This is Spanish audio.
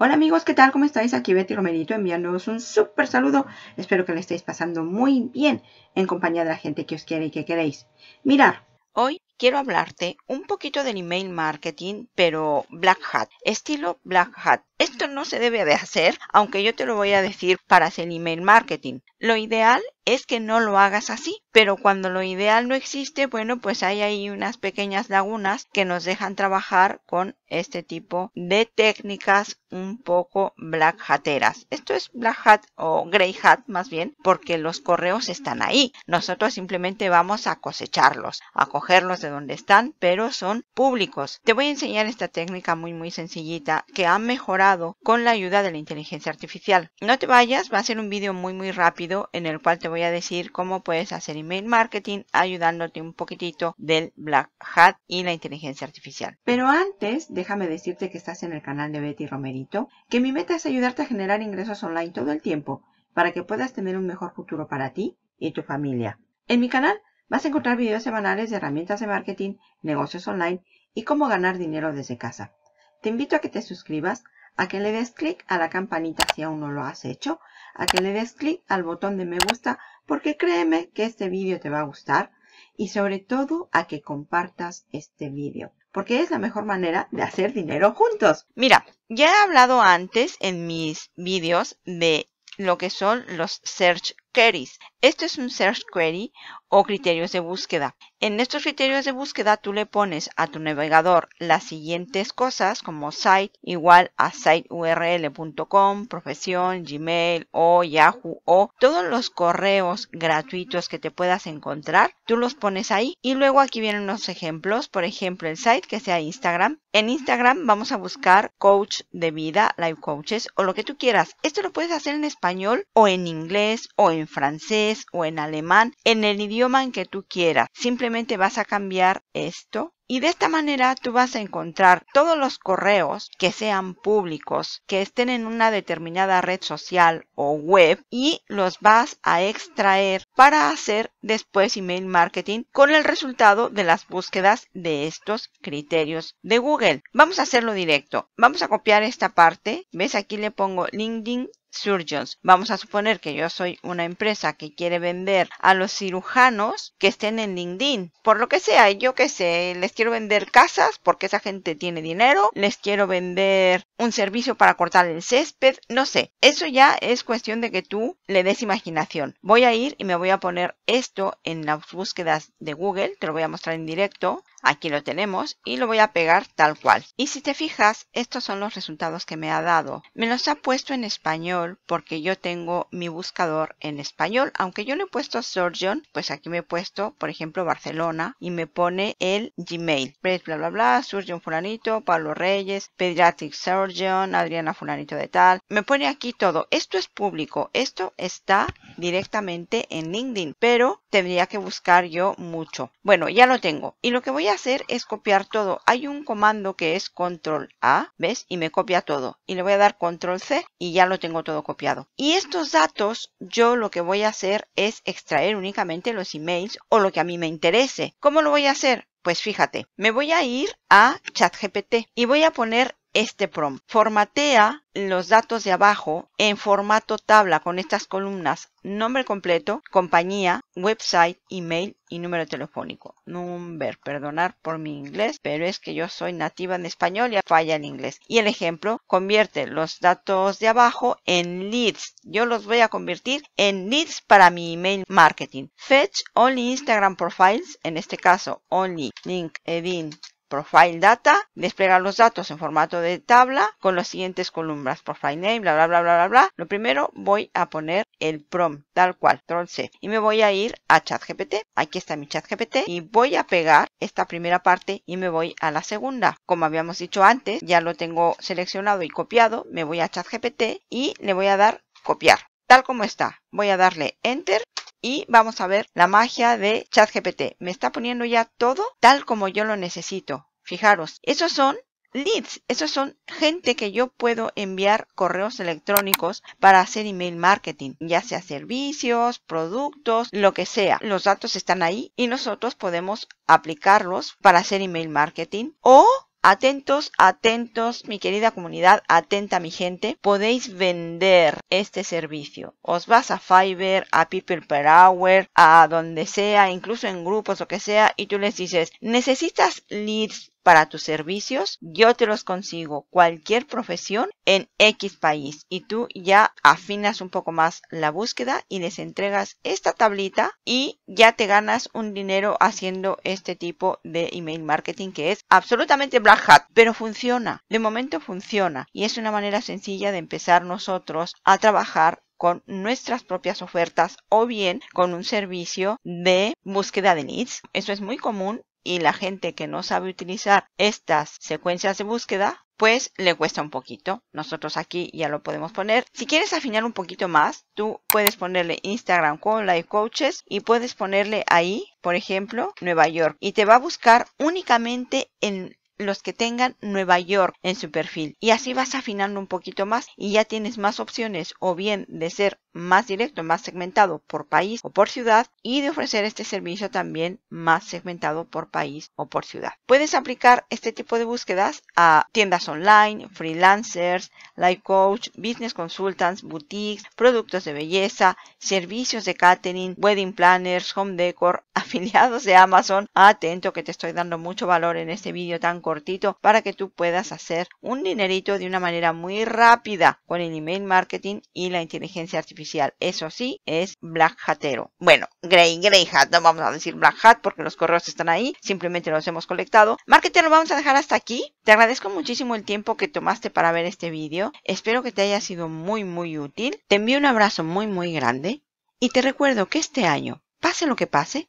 Hola amigos, ¿qué tal? ¿Cómo estáis? Aquí Betty Romerito enviándoos un súper saludo. Espero que le estéis pasando muy bien en compañía de la gente que os quiere y que queréis. Mirar. Hoy quiero hablarte un poquito del email marketing, pero Black Hat, estilo Black Hat, esto no se debe de hacer, aunque yo te lo voy a decir para hacer email marketing. Lo ideal es que no lo hagas así, pero cuando lo ideal no existe, bueno, pues hay ahí unas pequeñas lagunas que nos dejan trabajar con este tipo de técnicas un poco black hateras. Esto es black hat o grey hat más bien, porque los correos están ahí. Nosotros simplemente vamos a cosecharlos, a cogerlos de donde están, pero son públicos. Te voy a enseñar esta técnica muy muy sencillita que ha mejorado con la ayuda de la inteligencia artificial. No te vayas, va a ser un vídeo muy muy rápido en el cual te voy a decir cómo puedes hacer email marketing ayudándote un poquitito del Black Hat y la inteligencia artificial. Pero antes, déjame decirte que estás en el canal de Betty Romerito, que mi meta es ayudarte a generar ingresos online todo el tiempo para que puedas tener un mejor futuro para ti y tu familia. En mi canal vas a encontrar videos semanales de herramientas de marketing, negocios online y cómo ganar dinero desde casa. Te invito a que te suscribas, a que le des clic a la campanita si aún no lo has hecho, a que le des clic al botón de me gusta porque créeme que este vídeo te va a gustar y sobre todo a que compartas este vídeo porque es la mejor manera de hacer dinero juntos. Mira, ya he hablado antes en mis vídeos de lo que son los search queries. Esto es un search query o criterios de búsqueda. En estos criterios de búsqueda tú le pones a tu navegador las siguientes cosas como site igual a siteurl.com, profesión, Gmail o Yahoo o todos los correos gratuitos que te puedas encontrar, tú los pones ahí. Y luego aquí vienen unos ejemplos, por ejemplo el site que sea Instagram. En Instagram vamos a buscar coach de vida, live coaches o lo que tú quieras. Esto lo puedes hacer en español o en inglés o en francés o en alemán, en el idioma en que tú quieras. Simplemente vas a cambiar esto y de esta manera tú vas a encontrar todos los correos que sean públicos, que estén en una determinada red social o web y los vas a extraer para hacer después email marketing con el resultado de las búsquedas de estos criterios de Google. Vamos a hacerlo directo. Vamos a copiar esta parte. ¿Ves? Aquí le pongo LinkedIn surgeons. Vamos a suponer que yo soy una empresa que quiere vender a los cirujanos que estén en LinkedIn. Por lo que sea, yo que sé, les quiero vender casas porque esa gente tiene dinero, les quiero vender un servicio para cortar el césped, no sé. Eso ya es cuestión de que tú le des imaginación. Voy a ir y me voy a poner esto en las búsquedas de Google, te lo voy a mostrar en directo. Aquí lo tenemos y lo voy a pegar tal cual. Y si te fijas, estos son los resultados que me ha dado. Me los ha puesto en español porque yo tengo mi buscador en español. Aunque yo le he puesto Surgeon, pues aquí me he puesto, por ejemplo, Barcelona y me pone el Gmail. Pues bla, bla, bla, bla Surgeon Fulanito, Pablo Reyes, Pediatric Surgeon, Adriana Fulanito de tal. Me pone aquí todo. Esto es público. Esto está directamente en LinkedIn. Pero tendría que buscar yo mucho. Bueno, ya lo tengo. Y lo que voy a hacer es copiar todo. Hay un comando que es control A, ¿ves? Y me copia todo. Y le voy a dar control C y ya lo tengo todo copiado. Y estos datos yo lo que voy a hacer es extraer únicamente los emails o lo que a mí me interese. ¿Cómo lo voy a hacer? Pues fíjate, me voy a ir a ChatGPT y voy a poner este prompt. Formatea los datos de abajo en formato tabla con estas columnas nombre completo, compañía, website, email y número telefónico. Number, perdonar por mi inglés, pero es que yo soy nativa en español y falla el inglés. Y el ejemplo, convierte los datos de abajo en leads. Yo los voy a convertir en leads para mi email marketing. Fetch only Instagram profiles, en este caso only LinkedIn Profile Data, desplegar los datos en formato de tabla con las siguientes columnas. Profile Name, bla, bla, bla, bla, bla, bla. Lo primero voy a poner el prompt, tal cual, Troll C. Y me voy a ir a ChatGPT. Aquí está mi ChatGPT. Y voy a pegar esta primera parte y me voy a la segunda. Como habíamos dicho antes, ya lo tengo seleccionado y copiado. Me voy a ChatGPT y le voy a dar copiar. Tal como está, voy a darle Enter y vamos a ver la magia de ChatGPT. Me está poniendo ya todo tal como yo lo necesito. Fijaros, esos son leads, esos son gente que yo puedo enviar correos electrónicos para hacer email marketing, ya sea servicios, productos, lo que sea. Los datos están ahí y nosotros podemos aplicarlos para hacer email marketing o Atentos, atentos, mi querida comunidad, atenta mi gente, podéis vender este servicio. Os vas a Fiverr, a People Per Hour, a donde sea, incluso en grupos o que sea, y tú les dices, necesitas leads para tus servicios, yo te los consigo cualquier profesión en X país y tú ya afinas un poco más la búsqueda y les entregas esta tablita y ya te ganas un dinero haciendo este tipo de email marketing que es absolutamente black hat, pero funciona, de momento funciona y es una manera sencilla de empezar nosotros a trabajar con nuestras propias ofertas o bien con un servicio de búsqueda de needs Eso es muy común y la gente que no sabe utilizar estas secuencias de búsqueda, pues le cuesta un poquito. Nosotros aquí ya lo podemos poner. Si quieres afinar un poquito más, tú puedes ponerle Instagram con Life Coaches y puedes ponerle ahí, por ejemplo, Nueva York. Y te va a buscar únicamente en los que tengan Nueva York en su perfil. Y así vas afinando un poquito más y ya tienes más opciones o bien de ser más directo, más segmentado por país o por ciudad y de ofrecer este servicio también más segmentado por país o por ciudad. Puedes aplicar este tipo de búsquedas a tiendas online, freelancers, life coach, business consultants, boutiques, productos de belleza, servicios de catering, wedding planners, home decor, afiliados de Amazon, atento que te estoy dando mucho valor en este vídeo tan cortito para que tú puedas hacer un dinerito de una manera muy rápida con el email marketing y la inteligencia artificial. Eso sí, es black hatero. Bueno, grey, grey hat, no vamos a decir black hat porque los correos están ahí, simplemente los hemos colectado. Marketing lo vamos a dejar hasta aquí. Te agradezco muchísimo el tiempo que tomaste para ver este vídeo. Espero que te haya sido muy, muy útil. Te envío un abrazo muy, muy grande. Y te recuerdo que este año, pase lo que pase,